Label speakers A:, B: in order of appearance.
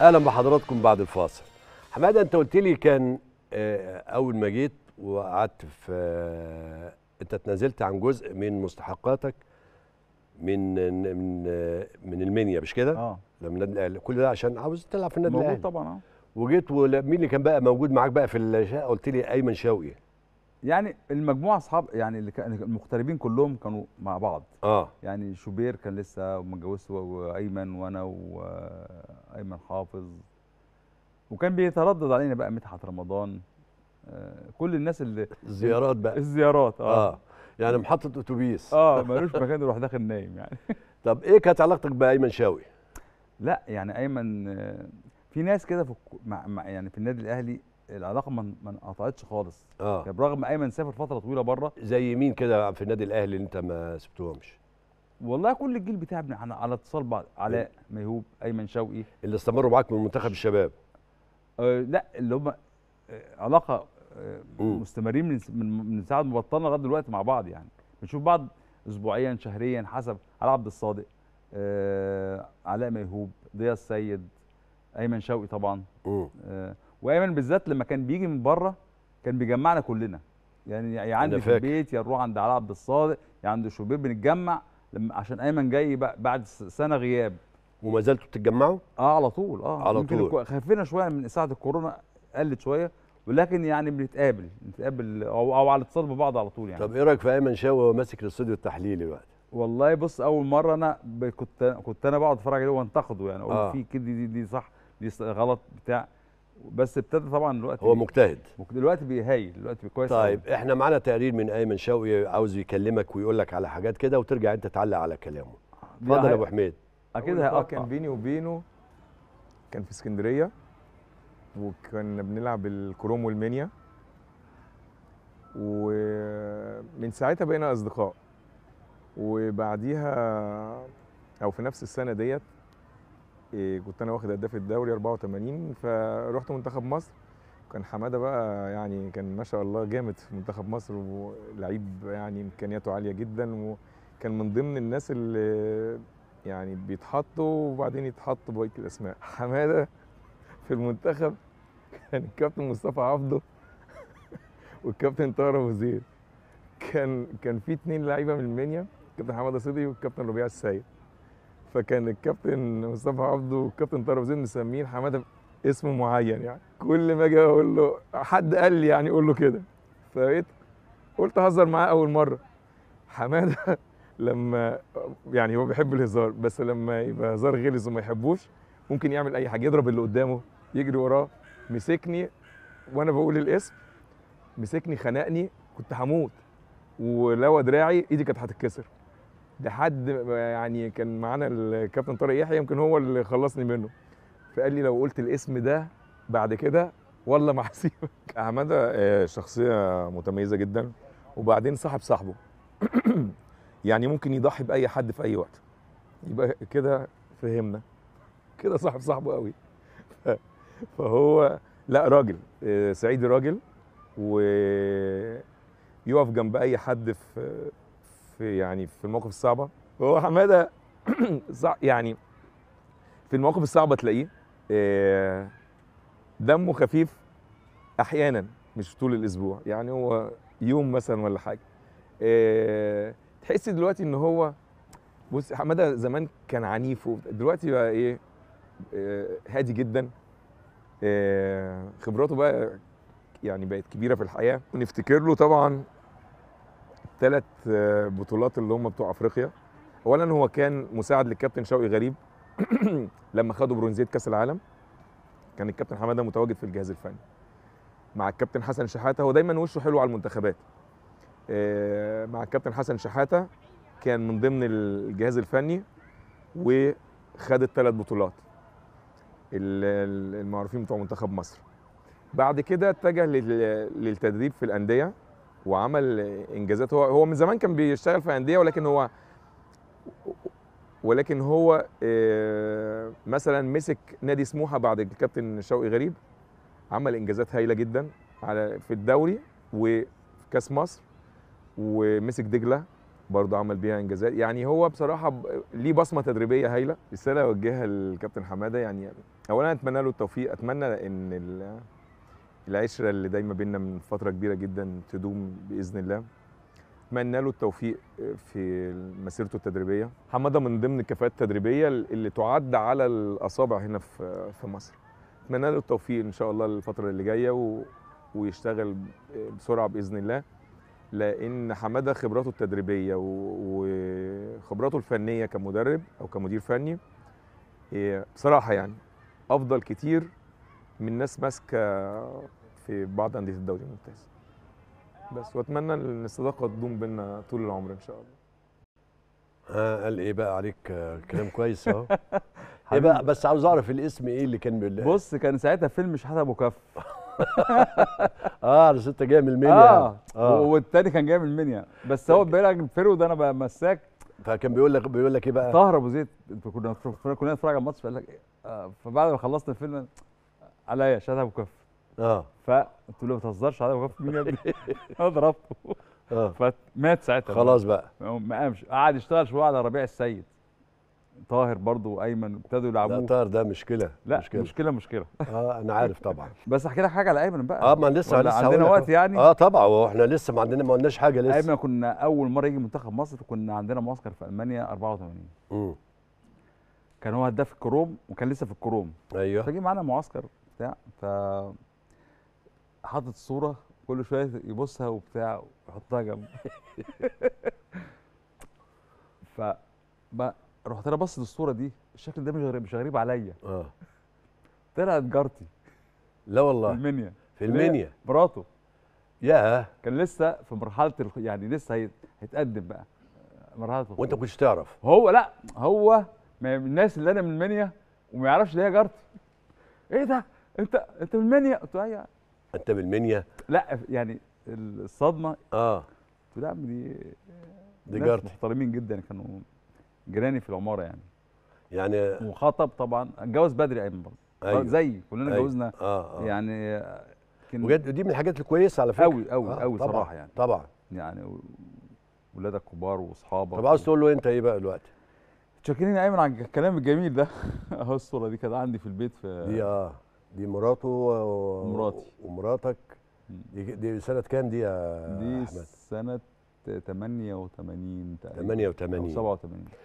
A: اهلا بحضراتكم بعد الفاصل حماده انت قلت لي كان آه، اول ما جيت وقعدت في آه، انت تنازلت عن جزء من مستحقاتك من من من المنيا مش كده؟ اه لما النادي الاهلي كل ده عشان عاوز تلعب في النادي الاهلي موجود طبعا اه وجيت ومين اللي كان بقى موجود معاك بقى في الشقه قلت لي ايمن شوقي يعني المجموعه اصحاب يعني اللي كان المغتربين كلهم كانوا مع بعض اه يعني شوبير كان لسه متجوز وايمن وانا وايمن حافظ وكان بيتردد علينا بقى مدحت رمضان آه، كل الناس اللي الزيارات بقى الزيارات اه, آه. يعني محطه اتوبيس اه ملوش مكان يروح داخل نايم يعني طب ايه كانت علاقتك بايمن شاوي؟ لا يعني ايمن آه، في ناس كده في يعني في النادي الاهلي العلاقه ما انقطعتش خالص اه يعني برغم ايمن سافر فتره طويله بره زي مين كده في النادي الاهلي اللي انت ما سبتهمش والله كل الجيل بتاعنا على, على اتصال بعض علاء ميهوب ايمن شوقي اللي استمروا معاك من منتخب الشباب آه لا اللي هم أه، علاقه أه، مستمرين من من ساعه ما بطلنا لغايه دلوقتي مع بعض يعني بنشوف بعض اسبوعيا شهريا حسب على عبد الصادق آه علاء ميهوب ضياء السيد ايمن شوقي طبعا آه وايمن بالذات لما كان بيجي من بره كان بيجمعنا كلنا يعني يا عندي في البيت يا نروح عند علاء عبد الصادق يا عند شوبير بنتجمع لما عشان ايمن جاي بعد سنه غياب وما زلتوا بتتجمعوا؟ اه على طول اه على طول خفينا شويه من ساعه الكورونا قلت شويه ولكن يعني بنتقابل بنتقابل او او على اتصال ببعض على طول يعني طب ايه رايك في ايمن شاوي وهو ماسك الاستوديو التحليلي دلوقتي؟ والله بص اول مره انا كنت كنت انا بقعد اتفرج عليه وانتقده يعني اقول آه. في كده دي, دي صح دي غلط بتاع بس ابتدى طبعا دلوقتي هو مجتهد دلوقتي بيهايل دلوقتي كويس طيب قوي. احنا معانا تقرير من ايمن شوقي عاوز يكلمك ويقول لك على حاجات كده وترجع انت تعلق على كلامه
B: اتفضل يا ابو حميد اكيد هيقطع كان بيني وبينه كان في اسكندريه وكنا بنلعب الكروم والمنيا ومن ساعتها بقينا اصدقاء وبعديها او في نفس السنه ديت إيه، كنت انا واخد هداف الدوري 84 فروحت منتخب مصر كان حماده بقى يعني كان ما شاء الله جامد في منتخب مصر ولعيب يعني امكانياته عاليه جدا وكان من ضمن الناس اللي يعني بيتحطوا وبعدين يتحطوا بقيه الاسماء حماده في المنتخب كان الكابتن مصطفى عبده والكابتن طاهر وزير كان كان في اتنين لعيبه من المنيا الكابتن حماده صدقي والكابتن ربيع السيد فكان الكابتن مصطفى عبده والكابتن طارق زين مسمين حماده اسم معين يعني كل ما اجي اقول له حد قال لي يعني قول له كده فبقيت قلت اهزر معاه اول مره حماده لما يعني هو بيحب الهزار بس لما يبقى هزار غلس وما يحبوش ممكن يعمل اي حاجه يضرب اللي قدامه يجري وراه مسكني وانا بقول الاسم مسكني خنقني كنت هموت ولو دراعي ايدي كانت هتتكسر لحد يعني كان معانا الكابتن طارق يحيى يمكن هو اللي خلصني منه فقال لي لو قلت الاسم ده بعد كده والله ما هسيبك احمد آه، شخصيه متميزه جدا وبعدين صاحب صاحبه يعني ممكن يضحي باي حد في اي وقت يبقى كده فهمنا كده صاحب صاحبه قوي فهو لا راجل آه، سعيد راجل ويقف جنب اي حد في في يعني في المواقف الصعبه هو حماده يعني في المواقف الصعبه تلاقيه آه، دمه خفيف احيانا مش طول الاسبوع يعني هو يوم مثلا ولا حاجه آه، تحس دلوقتي ان هو بص حماده زمان كان عنيف دلوقتي بقى ايه آه، هادي جدا خبراته بقى يعني بقت كبيره في الحياه ونفتكر له طبعا الثلاث آه، بطولات اللي هم بتوع افريقيا اولا هو كان مساعد للكابتن شوقي غريب لما خدوا برونزيه كاس العالم كان الكابتن حماده متواجد في الجهاز الفني مع الكابتن حسن شحاته هو دايما وشه حلو على المنتخبات آه، مع الكابتن حسن شحاته كان من ضمن الجهاز الفني وخد الثلاث بطولات المعروفين بتوع منتخب مصر بعد كده اتجه للتدريب في الانديه وعمل انجازات هو هو من زمان كان بيشتغل في انديه ولكن هو ولكن هو آه، مثلا مسك نادي سموحه بعد الكابتن شوقي غريب عمل انجازات هايله جدا على في الدوري وفي كاس مصر ومسك دجله برضه عمل بيها انجازات يعني هو بصراحه ليه بصمه تدريبيه هايله رساله اوجهها للكابتن حماده يعني اولا اتمنى له التوفيق اتمنى ان العشره اللي دايما بينا من فتره كبيره جدا تدوم باذن الله اتمنى له التوفيق في مسيرته التدريبيه حماده من ضمن الكفاءات التدريبيه اللي تعد على الاصابع هنا في في مصر اتمنى له التوفيق ان شاء الله الفتره اللي جايه و... ويشتغل بسرعه باذن الله لان حماده خبراته التدريبيه وخبراته الفنيه كمدرب او كمدير فني بصراحه يعني افضل كتير من ناس ماسكه في بعض انديه الدوري الممتاز بس واتمنى ان الصداقه تدوم بينا طول العمر ان شاء الله آه قال ايه بقى عليك
A: آه، كلام كويس اهو ايه بقى بس عاوز اعرف الاسم ايه اللي كان بيقول بص كان ساعتها فيلم شحاته ابو كف اه على انت جاي من المنيا اه, آه. والتاني كان جاي من المنيا بس هو بيقول لك فيرو ده انا مساك فكان بيقول لك بيقول لك ايه بقى؟ طاهر ابو زيد كنا كنا نتفرج على الماتش فقال لك إيه؟ آه فبعد ما خلصنا الفيلم عليا شات ابو كف اه فقلت له ما تهزرش عليا ابو كف مين يا ابني اضربه اه فمات ساعتها خلاص بقى ما قامش قعد يشتغل شويه على ربيع السيد طاهر برضو وايمن ابتدوا يلعبوه لا طاهر ده مشكله لا مشكله مشكله مشكله اه انا عارف طبعا بس احكي لك حاجه على ايمن بقى اه ما لسه لسه عندنا وقت يعني اه طبعا واحنا لسه ما عندنا ما قلناش حاجه لسه ايمن كنا اول مره يجي منتخب مصر كنا عندنا معسكر في المانيا 84 امم كان هو هداف الكروم وكان لسه في الكروم ايوه فجي معانا معسكر وبتاع ف حاطط صوره كل شويه يبصها وبتاع ويحطها جنب ف رحت انا بص للصوره دي الشكل ده مش غريب مش غريب عليا اه طلعت جارتي لا والله في المنيا في المنيا مراته ياه كان لسه في مرحله الخ... يعني لسه هيتقدم بقى مرحله وانت ما كنتش تعرف هو لا هو من الناس اللي انا من المنيا وما يعرفش ان هي جارتي ايه ده انت انت من المنيا قلت له ايوه انت من المنيا لا يعني الصدمه اه قلت له لا دي دي جارتي محترمين جدا كانوا جيراني في العماره يعني يعني وخطب طبعا اتجوز بدري ايمن برضه أيوة. زي كلنا أيوة. اتجوزنا أيوة. آه آه. يعني كن... بجد دي من الحاجات الكويسه على فكره قوي قوي آه قوي صراحه يعني طبعا يعني ولادك كبار واصحابك طب عاوز تقول له انت ايه بقى دلوقتي؟ يا ايمن على الكلام الجميل ده اهو الصوره دي كانت عندي في البيت في دي اه دي مراته و... مراتي ومراتك دي, دي سنه كام دي يا دي احمد؟ دي سنه 88 تقريبا 88 او 87